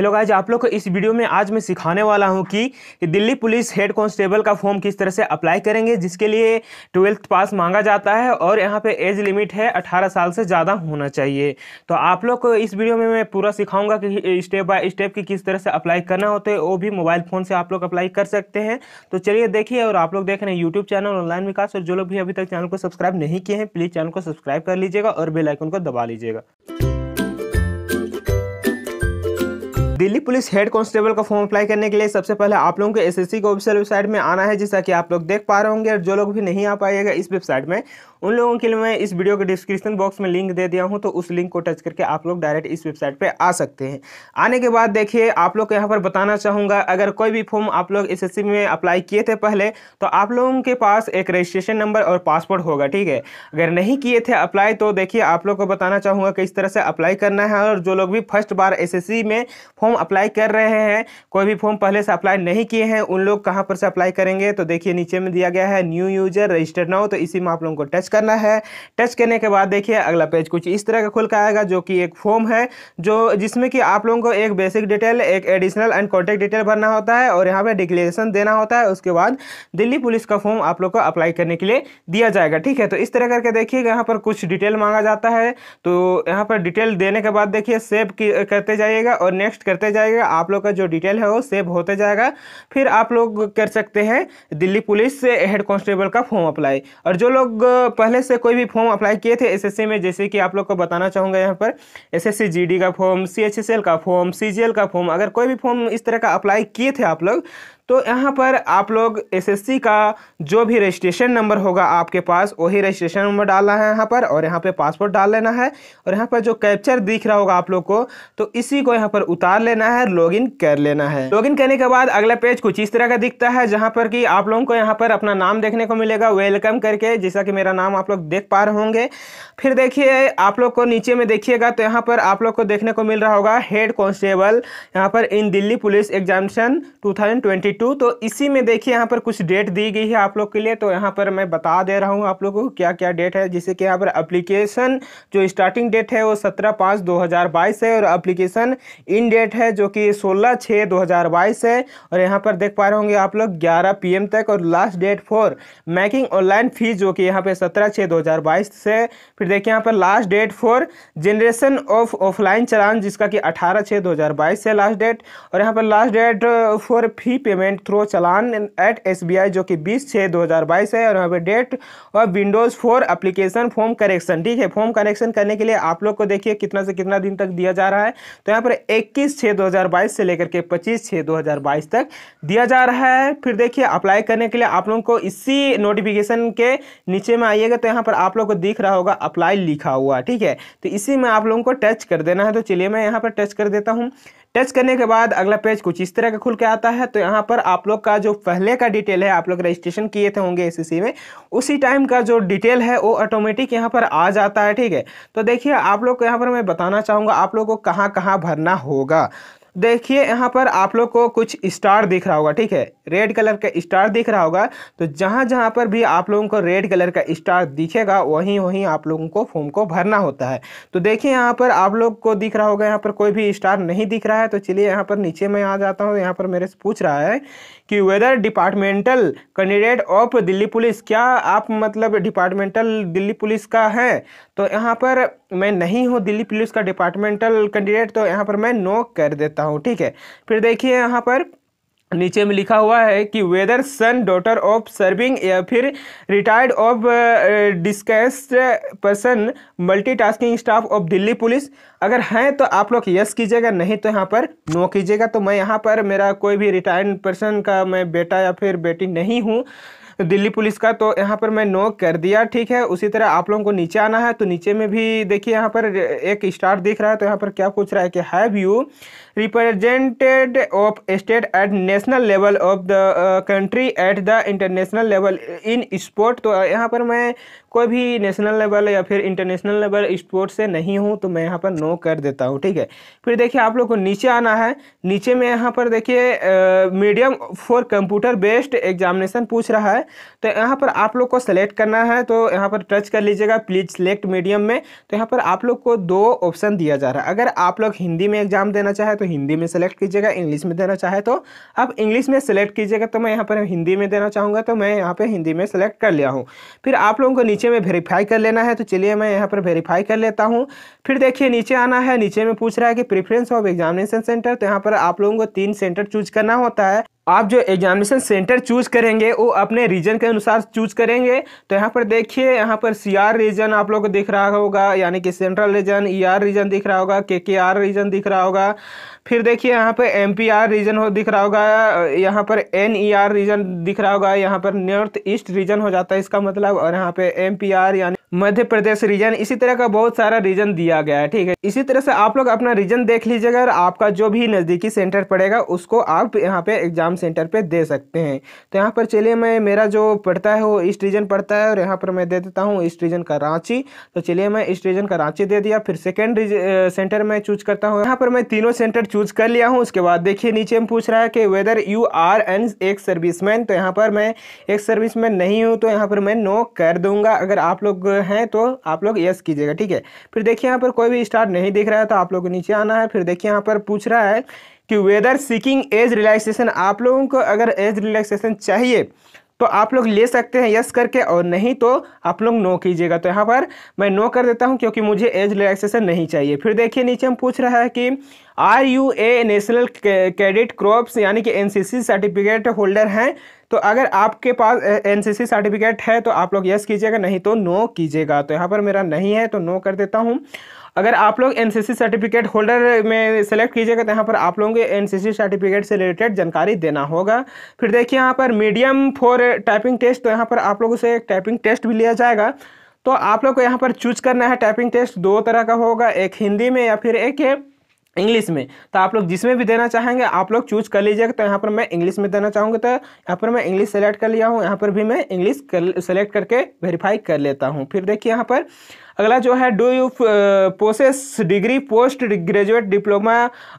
hello guys आप लोग को इस वीडियो में आज मैं सिखाने वाला हूं कि दिल्ली पुलिस हेड कांस्टेबल का फॉर्म किस तरह से अप्लाई करेंगे जिसके लिए ट्वेल्थ पास मांगा जाता है और यहां पे एज लिमिट है 18 साल से ज़्यादा होना चाहिए तो आप लोग को इस वीडियो में मैं पूरा सिखाऊंगा कि स्टेप बाय स्टेप की किस तरह से अप्लाई करना होता है वो भी मोबाइल फ़ोन से आप लोग अप्लाई कर सकते हैं तो चलिए देखिए और आप लोग देख रहे हैं यूट्यूब चैनल ऑनलाइन विकास और जो लोग भी अभी तक चैनल को सब्सक्राइब नहीं किए हैं प्लीज़ चैनल को सब्सक्राइब कर लीजिएगा और बेलाइकन को दबा लीजिएगा दिल्ली पुलिस हेड कांस्टेबल का फॉर्म अप्लाई करने के लिए सबसे पहले आप लोगों को एसएससी की ऑफिशियल वेबसाइट में आना है जैसा कि आप लोग देख पा रहे होंगे और जो लोग भी नहीं आ पाएगा इस वेबसाइट में उन लोगों के लिए मैं इस वीडियो के डिस्क्रिप्शन बॉक्स में लिंक दे दिया हूँ तो उस लिंक को टच करके आप लोग डायरेक्ट इस वेबसाइट पर आ सकते हैं आने के बाद देखिए आप लोग को यहाँ पर बताना चाहूँगा अगर कोई भी फॉर्म आप लोग एस में अप्लाई किए थे पहले तो आप लोगों के पास एक रजिस्ट्रेशन नंबर और पासपोर्ट होगा ठीक है अगर नहीं किए थे अप्लाई तो देखिए आप लोग को बताना चाहूँगा किस तरह से अप्लाई करना है और जो लोग भी फर्स्ट बार एस में फॉर्म अप्लाई कर रहे हैं कोई भी फॉर्म पहले से अप्लाई नहीं किए हैं उन लोग कहाँ पर से अप्लाई करेंगे तो देखिए नीचे में दिया गया है न्यू यूजर रजिस्टर्ड हो तो इसी में आप लोगों को टच करना है टच करने के बाद देखिए अगला पेज कुछ इस तरह का खुल का आएगा जो कि एक फॉर्म है जो जिसमें कि आप लोगों को एक बेसिक डिटेल एक एडिशनल एंड कॉन्टैक्ट डिटेल भरना होता है और यहाँ पर डिक्लेरेशन देना होता है उसके बाद दिल्ली पुलिस का फॉर्म आप लोग को अप्लाई करने के लिए दिया जाएगा ठीक है तो इस तरह करके देखिएगा यहाँ पर कुछ डिटेल मांगा जाता है तो यहाँ पर डिटेल देने के बाद देखिए सेव करते जाइएगा और नेक्स्ट करते जाइएगा आप लोग का जो डिटेल है वो सेव होते जाएगा फिर आप लोग कर सकते हैं दिल्ली पुलिस हेड कांस्टेबल का फॉर्म अप्लाई और जो लोग पहले से कोई भी फॉर्म अप्लाई किए थे एसएससी में जैसे कि आप लोग को बताना चाहूँगा यहाँ पर एसएससी जीडी का फॉर्म सीएचएसएल का फॉर्म सीजीएल का फॉर्म अगर कोई भी फॉर्म इस तरह का अप्लाई किए थे आप लोग तो यहाँ पर आप लोग एसएससी का जो भी रजिस्ट्रेशन नंबर होगा आपके पास वही रजिस्ट्रेशन नंबर डालना है यहाँ पर और यहाँ पे पासपोर्ट डाल लेना है और यहाँ पर जो कैप्चर दिख रहा होगा आप लोग को तो इसी को यहाँ पर उतार लेना है लॉगिन कर लेना है लॉगिन करने के बाद अगला पेज कुछ इस तरह का दिखता है जहाँ पर कि आप लोगों को यहाँ पर अपना नाम देखने को मिलेगा वेलकम करके जैसा कि मेरा नाम आप लोग देख पा रहे होंगे फिर देखिए आप लोग को नीचे में देखिएगा तो यहाँ पर आप लोग को देखने को मिल रहा होगा हेड कॉन्स्टेबल यहाँ पर in Delhi police examination two two तो इसी में देखिए यहाँ पर कुछ डेट दी गई है आप लोग के लिए तो यहाँ पर मैं बता दे रहा हूँ आप लोगों को क्या क्या डेट है जैसे कि यहाँ पर अप्लीकेशन जो स्टार्टिंग डेट है वो सत्रह पाँच दो हज़ार बाईस है और अप्लीकेशन इन डेट है जो कि सोलह छः दो हज़ार बाईस है और यहाँ पर देख पा रहे होंगे आप लोग ग्यारह पी एम तक और last date for making online fee जो कि यहाँ पर सत्रह छः दो हज़ार बाईस से फिर देखिए यहाँ पर last date for generation of offline challan जिसका कि अठारह छः दो हज़ार बाईस है लास्ट डेट और यहाँ पर last date for fee payment payment through challan at S जो कि बीस छः दो है और यहाँ पे डेट और windows for application form correction ठीक है फॉर्म करेक्शन करने के लिए आप लोग को देखिए कितना से कितना दिन तक दिया जा रहा है तो यहाँ पर इक्कीस छः दो से लेकर के पच्चीस छः दो तक दिया जा रहा है फिर देखिए अप्लाई करने के लिए आप लोगों को इसी नोटिफिकेशन के नीचे में आइएगा तो यहाँ पर आप लोग को दिख रहा होगा अप्लाई लिखा हुआ ठीक है तो इसी में आप लोगों को टच कर देना है तो चलिए मैं यहाँ पर टच कर देता हूँ टच करने के बाद अगला पेज कुछ इस तरह का खुल के आता है तो यहाँ पर आप लोग का जो पहले का डिटेल है आप लोग रजिस्ट्रेशन किए थे होंगे एस में उसी टाइम का जो डिटेल है वो ऑटोमेटिक यहाँ पर आ जाता है ठीक है तो देखिए आप लोग को यहाँ पर मैं बताना चाहूँगा आप लोग को कहाँ कहाँ भरना होगा देखिए यहाँ पर आप लोग को कुछ स्टार दिख रहा होगा ठीक है रेड कलर का स्टार दिख रहा होगा तो जहाँ जहाँ पर भी आप लोगों को रेड कलर का स्टार दिखेगा वहीं वहीं आप लोगों को फॉर्म को भरना होता है तो देखिए यहाँ पर आप लोग को दिख रहा होगा यहाँ पर कोई भी स्टार नहीं दिख रहा है तो चलिए यहाँ पर नीचे मैं आ जाता हूँ यहाँ पर मेरे से पूछ रहा है कि whether departmental candidate of Delhi police क्या आप मतलब डिपार्टमेंटल दिल्ली पुलिस का है तो यहाँ पर मैं नहीं हूँ दिल्ली पुलिस का डिपार्टमेंटल कैंडिडेट तो यहाँ पर मैं नो कर देता हूँ ठीक है फिर देखिए यहाँ पर नीचे में लिखा हुआ है कि whether son daughter of serving या फिर retired of deceased person multitasking staff of Delhi police अगर हैं तो आप लोग यस कीजिएगा नहीं तो यहाँ पर नो कीजिएगा तो मैं यहाँ पर मेरा कोई भी रिटायर्ड पर्सन का मैं बेटा या फिर बेटी नहीं हूँ दिल्ली पुलिस का तो यहाँ पर मैं नो कर दिया ठीक है उसी तरह आप लोगों को नीचे आना है तो नीचे में भी देखिए यहाँ पर एक स्टार दिख रहा है तो यहाँ पर क्या पूछ रहा है कि have you represented of state at national level of the country at the international level in sport तो uh, यहाँ पर मैं कोई भी नेशनल लेवल या फिर इंटरनेशनल लेवल स्पोर्ट से नहीं हूँ तो मैं यहाँ पर नो कर देता हूँ ठीक है फिर देखिए आप लोग को नीचे आना है नीचे में यहाँ पर देखिए medium for computer based examination पूछ रहा है तो यहाँ पर आप लोग को सेलेक्ट करना है तो यहाँ पर टच कर लीजिएगा प्लीज सेलेक्ट मीडियम में तो यहाँ पर आप लोग को दो ऑप्शन दिया जा रहा है अगर आप लोग हिंदी में एग्जाम देना चाहें तो हिंदी में सेलेक्ट कीजिएगा इंग्लिश में देना चाहे तो अब इंग्लिश में सेलेक्ट कीजिएगा तो मैं यहाँ पर हिंदी में देना चाहूँगा तो मैं यहाँ पर हिंदी में सेलेक्ट कर लिया हूँ फिर आप लोगों को नीचे में वेरीफाई कर लेना है तो चलिए मैं यहाँ पर वेरीफाई कर लेता हूँ फिर देखिए नीचे आना है नीचे में पूछ रहा है कि प्रिफ्रेंस ऑफ एग्जामिनेशन सेंटर तो यहाँ पर आप लोगों को तीन सेंटर चूज करना होता है आप जो एग्जामिनेशन सेंटर चूज करेंगे वो अपने रीजन के अनुसार चूज करेंगे तो यहाँ पर देखिए यहाँ पर सी आर रीजन आप लोग को दिख रहा होगा यानी कि central region E R region दिख रहा होगा के के आर रीजन दिख रहा होगा फिर देखिए यहाँ पर एम पी आर रीजन हो दिख रहा होगा यहाँ पर एन ई आर रीजन दिख रहा होगा यहाँ पर नॉर्थ ईस्ट रीजन हो जाता है इसका मतलब और यहाँ पे एम पी आर यानी मध्य प्रदेश रीजन इसी तरह का बहुत सारा रीजन दिया गया है ठीक है इसी तरह से आप लोग अपना रीजन देख लीजिएगा और आपका जो भी नज़दीकी सेंटर पड़ेगा उसको आप यहाँ पे एग्जाम सेंटर पे दे सकते हैं तो यहाँ पर चलिए मैं मेरा जो पढ़ता है वो ईस्ट रीजन पढ़ता है और यहाँ पर मैं दे देता हूँ ईस्ट रीजन का रांची तो चलिए मैं ईस्ट रीजन का रांची दे दिया फिर सेकेंड सेंटर मैं चूज करता हूँ यहाँ पर मैं तीनों सेंटर चूज कर लिया हूँ उसके बाद देखिए नीचे में पूछ रहा है कि whether you are an ex service तो यहाँ पर मैं एक सर्विस नहीं हूँ तो यहाँ पर मैं नो कर दूंगा अगर आप लोग हैं तो आप लोग यस कीजिएगा ठीक है फिर देखिए यहाँ पर कोई भी स्टार नहीं दिख रहा है तो आप लोग नीचे आना है फिर देखिए यहाँ पर पूछ रहा है कि वेदर सीकिंग एज रिलैक्सेशन आप लोगों को अगर एज रिलैक्सेशन चाहिए तो आप लोग ले सकते हैं यस करके और नहीं तो आप लोग नो कीजिएगा तो यहाँ पर मैं नो कर देता हूँ क्योंकि मुझे एज रिलैक्सेशन नहीं चाहिए फिर देखिए नीचे हम पूछ रहा है कि are you a national cadet corps यानी कि एनसीसी सर्टिफिकेट होल्डर हैं तो अगर आपके पास एनसीसी सर्टिफिकेट है तो आप लोग यस कीजिएगा नहीं तो नो कीजिएगा तो यहाँ पर मेरा नहीं है तो नो कर देता हूँ अगर आप लोग एनसीसी सर्टिफिकेट होल्डर में सेलेक्ट कीजिएगा तो यहाँ पर आप लोगों को एनसीसी सर्टिफिकेट से रिलेटेड जानकारी देना होगा फिर देखिए यहाँ पर मीडियम फॉर टाइपिंग टेस्ट तो यहाँ पर आप लोगों से टाइपिंग टेस्ट भी लिया जाएगा तो आप लोग को यहाँ पर चूज करना है टाइपिंग टेस्ट दो तरह का होगा एक हिंदी में या फिर एक इंग्लिश में तो आप लोग जिसमें भी देना चाहेंगे आप लोग चूज कर लीजिएगा तो यहाँ पर मैं इंग्लिश में देना चाहूँगा तो यहाँ पर मैं इंग्लिश सेलेक्ट कर लिया हूँ यहाँ पर भी मैं इंग्लिश कर, सेलेक्ट करके वेरीफाई कर लेता हूँ फिर देखिए यहाँ पर अगला जो है do you possess degree post graduate diploma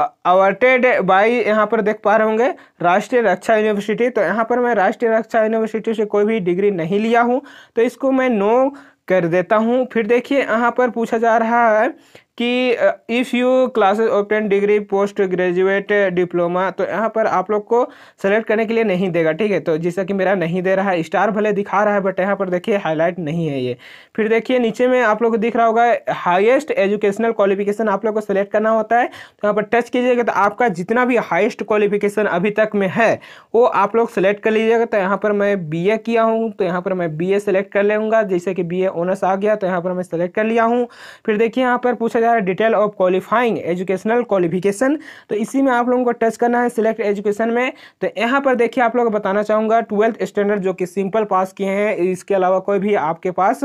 awarded by यहाँ पर देख पा रहे होंगे राष्ट्रीय रक्षा यूनिवर्सिटी तो यहाँ पर मैं राष्ट्रीय रक्षा यूनिवर्सिटी से कोई भी डिग्री नहीं लिया हूँ तो इसको मैं नो कर देता हूँ फिर देखिए यहाँ पर पूछा जा रहा है कि if you classes open degree post graduate diploma तो यहाँ पर आप लोग को सेलेक्ट करने के लिए नहीं देगा ठीक है तो जैसा कि मेरा नहीं दे रहा है स्टार भले दिखा रहा है बट यहाँ पर देखिए हाईलाइट नहीं है ये फिर देखिए नीचे में आप लोग को दिख रहा होगा हाईएस्ट एजुकेशनल क्वालिफिकेशन आप लोग को सेलेक्ट करना होता है तो यहाँ पर टच कीजिएगा तो आपका जितना भी हाइस्ट क्वालिफिकेशन अभी तक में है वो आप लोग सेलेक्ट कर लीजिएगा तो यहाँ पर मैं बी किया हूँ तो यहाँ पर मैं बी सेलेक्ट कर लूँगा जैसे कि बी ऑनर्स आ गया तो यहाँ पर मैं सेलेक्ट कर लिया हूँ फिर देखिए यहाँ पर पूछा जा रहा है detail of qualifying educational qualification तो इसी में आप लोगों को टच करना है सिलेक्ट एजुकेशन में तो यहाँ पर देखिए आप लोग बताना चाहूँगा ट्वेल्थ स्टैंडर्ड जो कि सिंपल पास किए हैं इसके अलावा कोई भी आपके पास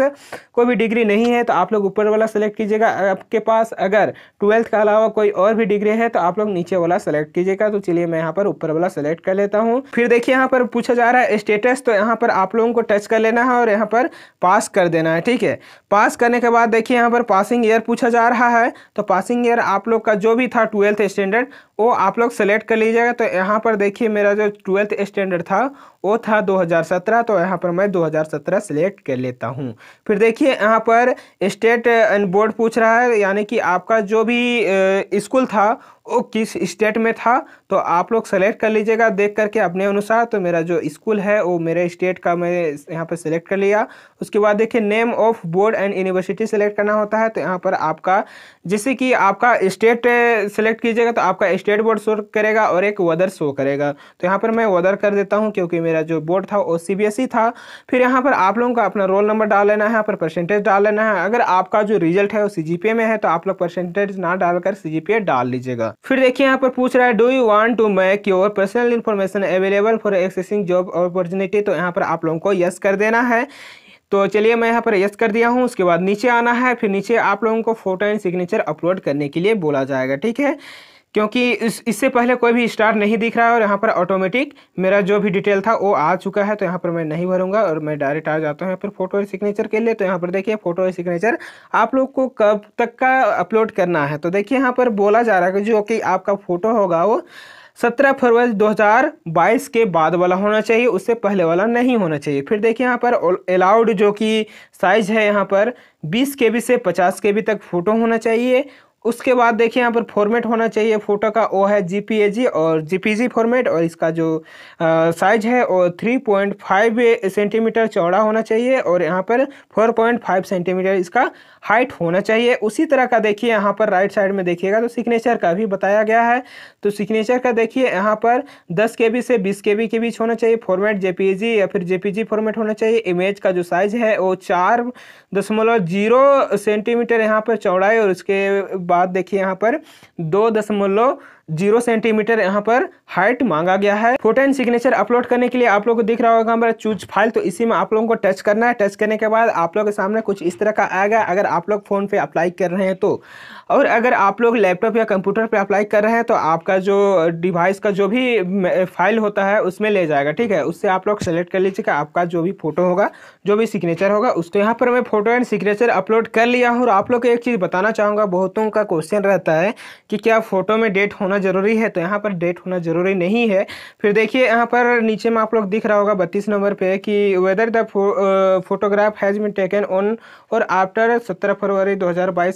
कोई भी डिग्री नहीं है तो आप लोग ऊपर वाला सेलेक्ट कीजिएगा आपके पास अगर ट्वेल्थ के अलावा कोई और भी डिग्री है तो आप लोग नीचे वाला सेलेक्ट कीजिएगा तो चलिए मैं यहाँ पर ऊपर वाला सेलेक्ट कर लेता हूँ फिर देखिए यहाँ पर पूछा जा रहा है स्टेटस तो यहाँ पर आप लोगों को टच कर लेना है और यहाँ पर पास कर देना है ठीक है पास करने के बाद देखिए यहाँ पर पासिंग ईयर पूछा जा रहा है तो पासिंग ईयर आप लोग का जो भी था ट्वेल्थ स्टैंडर्ड वो आप लोग सेलेक्ट कर लीजिएगा तो यहाँ पर देखिए मेरा जो ट्वेल्थ स्टैंडर्ड था वो था 2017 तो यहाँ पर मैं 2017 सेलेक्ट कर लेता हूँ फिर देखिए यहाँ पर स्टेट एंड बोर्ड पूछ रहा है यानी कि आपका जो भी स्कूल था वो किस स्टेट में था तो आप लोग सेलेक्ट कर लीजिएगा देख करके अपने अनुसार तो मेरा जो स्कूल है वो मेरे स्टेट का मैं यहाँ पर सेलेक्ट कर लिया उसके बाद देखिए name of board and university select करना होता है तो यहाँ पर आपका जैसे कि आपका स्टेट सेलेक्ट कीजिएगा तो आपका स्टेट बोर्ड शो करेगा और एक वदर शो करेगा तो यहाँ पर मैं वदर कर देता हूँ क्योंकि मेरा जो बोर्ड था वो सी e था फिर यहाँ पर आप लोगों का अपना रोल नंबर डाल लेना है यहाँ पर परसेंटेज डाल लेना है अगर आपका जो रिजल्ट है वो सी में है तो आप लोग परसेंटेज ना डालकर सी डाल लीजिएगा फिर देखिए यहाँ पर पूछ रहा है do you want to make your personal information available for accessing job opportunity तो यहाँ पर आप लोगों को यस कर देना है तो चलिए मैं यहाँ पर यस कर दिया हूँ उसके बाद नीचे आना है फिर नीचे आप लोगों को फोटो एंड सिग्नेचर अपलोड करने के लिए बोला जाएगा ठीक है क्योंकि इस इससे पहले कोई भी स्टार नहीं दिख रहा है और यहाँ पर ऑटोमेटिक मेरा जो भी डिटेल था वो आ चुका है तो यहाँ पर मैं नहीं भरूंगा और मैं डायरेक्ट आ जाता हूँ यहाँ पर फोटो और सिग्नेचर के लिए तो यहाँ पर देखिए फोटो और सिग्नेचर आप लोग को कब तक का अपलोड करना है तो देखिए यहाँ पर बोला जा रहा है जो कि आपका फोटो होगा वो सत्रह फरवरी दो हज़ार बाईस के बाद वाला होना चाहिए उससे पहले वाला नहीं होना चाहिए फिर देखिए यहाँ पर अलाउड जो कि साइज़ है यहाँ पर बीस के बी से पचास के बी तक फ़ोटो होना चाहिए उसके बाद देखिए यहाँ पर फॉर्मेट होना चाहिए फ़ोटो का वो है जी और जी फॉर्मेट और इसका जो साइज है पॉइंट 3.5 सेंटीमीटर चौड़ा होना चाहिए और यहाँ पर 4.5 सेंटीमीटर इसका हाइट होना चाहिए उसी तरह का देखिए यहाँ पर राइट साइड में देखिएगा तो सिग्नेचर का भी बताया गया है तो सिग्नेचर का देखिए यहाँ पर दस के से बीस के के बीच होना चाहिए फॉर्मेट जे या फिर जे फॉर्मेट होना चाहिए इमेज का जो साइज है वो चार सेंटीमीटर यहाँ पर चौड़ाई और उसके बात देखिए यहाँ पर दो दशमलव जीरो सेंटीमीटर यहाँ पर हाइट मांगा गया है फोटो एंड सिग्नेचर अपलोड करने के लिए आप लोग को दिख रहा होगा हमारा चूज फाइल तो इसी में आप लोगों को टच करना है टच करने के बाद आप लोग के सामने कुछ इस तरह का आएगा अगर आप लोग फ़ोन पे अप्लाई कर रहे हैं तो और अगर आप लोग लैपटॉप या कंप्यूटर पर अप्लाई कर रहे हैं तो आपका जो डिवाइस का जो भी फाइल होता है उसमें ले जाएगा ठीक है उससे आप लोग सेलेक्ट कर लीजिएगा आपका जो भी फोटो होगा जो भी सिग्नेचर होगा उसको यहाँ पर मैं फोटो एंड सिग्नेचर अपलोड कर लिया हूँ और आप लोग को एक चीज़ बताना चाहूँगा बहुतों का क्वेश्चन रहता है कि क्या फ़ोटो में डेट होना होना जरूरी है तो यहाँ पर डेट होना जरूरी नहीं है फिर देखिए यहाँ पर नीचे में आप लोग दिख रहा होगा बत्तीस नंबर पे कि whether the photograph has been taken on or after सत्रह फरवरी दो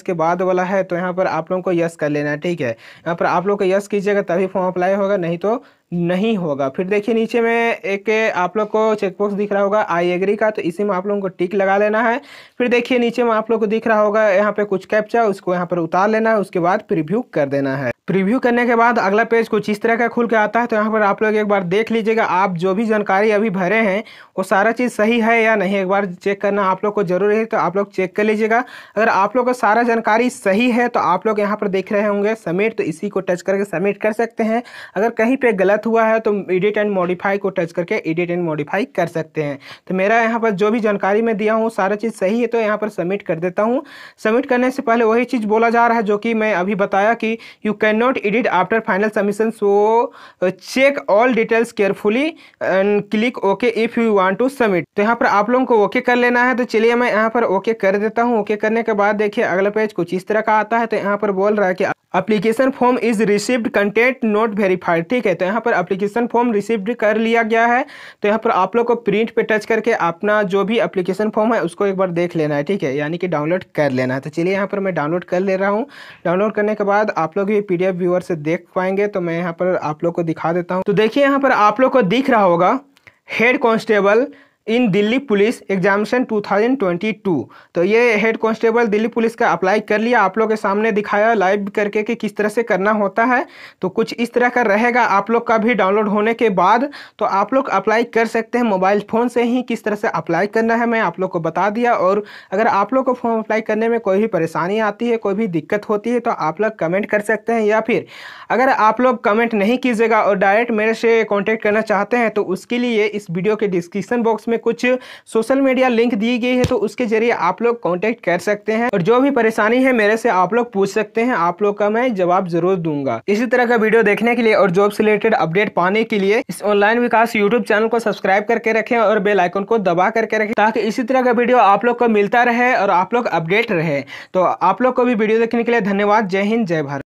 के बाद वाला है तो यहाँ पर आप लोगों को यस कर लेना है ठीक है यहाँ पर आप लोग को यस कीजिएगा तभी फॉर्म अप्लाई होगा नहीं तो नहीं होगा फिर देखिए नीचे में एक आप लोग को चेकबॉक्स दिख रहा होगा आई एग्री का तो इसी में आप लोगों को टिक लगा लेना है फिर देखिए नीचे में आप लोग को दिख रहा होगा यहाँ पे कुछ कैप्चा उसको यहाँ पर उतार लेना है उसके बाद प्रिव्यू कर देना है प्रीव्यू करने के बाद अगला पेज कुछ इस तरह का खुल के आता है तो यहाँ पर आप लोग एक बार देख लीजिएगा आप जो भी जानकारी अभी भरे हैं वो सारा चीज़ सही है या नहीं एक बार चेक करना आप लोग को जरूरी है तो आप लोग चेक कर लीजिएगा अगर आप लोग का सारा जानकारी सही है तो आप लोग यहाँ पर देख रहे होंगे सबमिट तो इसी को टच करके सबमिट कर सकते हैं अगर कहीं पर गलत गलत हुआ है तो एडिट एंड मॉडिफाई को टच करके एडिट एंड मॉडिफाई कर सकते हैं तो मेरा यहाँ पर जो भी जानकारी मैं दिया हूँ सारा चीज़ सही है तो यहाँ पर सबमिट कर देता हूँ सबमिट करने से पहले वही चीज़ बोला जा रहा है जो कि मैं अभी बताया कि you can not edit after final submission so check all details carefully and click okay if you want to submit तो यहाँ पर आप लोगों को ओके कर लेना है तो चलिए मैं यहाँ पर ओके कर देता हूँ ओके करने के बाद देखिए अगला पेज कुछ इस तरह का आता है तो यहाँ पर बोल रहा है कि application form is received content not verified ठीक है तो यहाँ पर अप्लीकेशन फॉर्म रिसिव्ड कर लिया गया है तो यहाँ पर आप लोग को प्रिंट पे टच करके अपना जो भी अप्लीकेशन फॉर्म है उसको एक बार देख लेना है ठीक है यानी कि डाउनलोड कर लेना है तो चलिए यहाँ पर मैं डाउनलोड कर ले रहा हूँ डाउनलोड करने के बाद आप लोग ये पी व्यूअर से देख पाएंगे तो मैं यहाँ पर आप लोग को दिखा देता हूँ तो देखिए यहाँ पर आप लोग को दिख रहा होगा head constable in Delhi police examination 2022 तो ये हेड कांस्टेबल दिल्ली पुलिस का अप्लाई कर लिया आप लोग के सामने दिखाया लाइव करके कि किस तरह से करना होता है तो कुछ इस तरह का रहेगा आप लोग का भी डाउनलोड होने के बाद तो आप लोग अप्लाई कर सकते हैं मोबाइल फ़ोन से ही किस तरह से अप्लाई करना है मैं आप लोग को बता दिया और अगर आप लोग को फॉर्म अप्लाई करने में कोई भी परेशानी आती है कोई भी दिक्कत होती है तो आप लोग कमेंट कर सकते हैं या फिर अगर आप लोग कमेंट नहीं कीजिएगा और डायरेक्ट मेरे से कॉन्टैक्ट करना चाहते हैं तो उसके लिए इस वीडियो के डिस्क्रिप्सन बॉक्स में कुछ सोशल मीडिया लिंक दी गई है तो उसके जरिए आप लोग कॉन्टैक्ट कर सकते हैं और जो भी परेशानी है मेरे से आप लोग पूछ सकते हैं आप लोग का मैं जवाब जरूर दूंगा इसी तरह का वीडियो देखने के लिए और जॉब से रिलेटेड अपडेट पाने के लिए इस ऑनलाइन विकास यूट्यूब चैनल को सब्सक्राइब करके रखें और बेल को दबा करके रखें ताकि इसी तरह का वीडियो आप लोग को मिलता रहे और आप लोग अपडेट रहे तो आप लोग को भी वीडियो देखने के लिए धन्यवाद जय हिंद जय भारत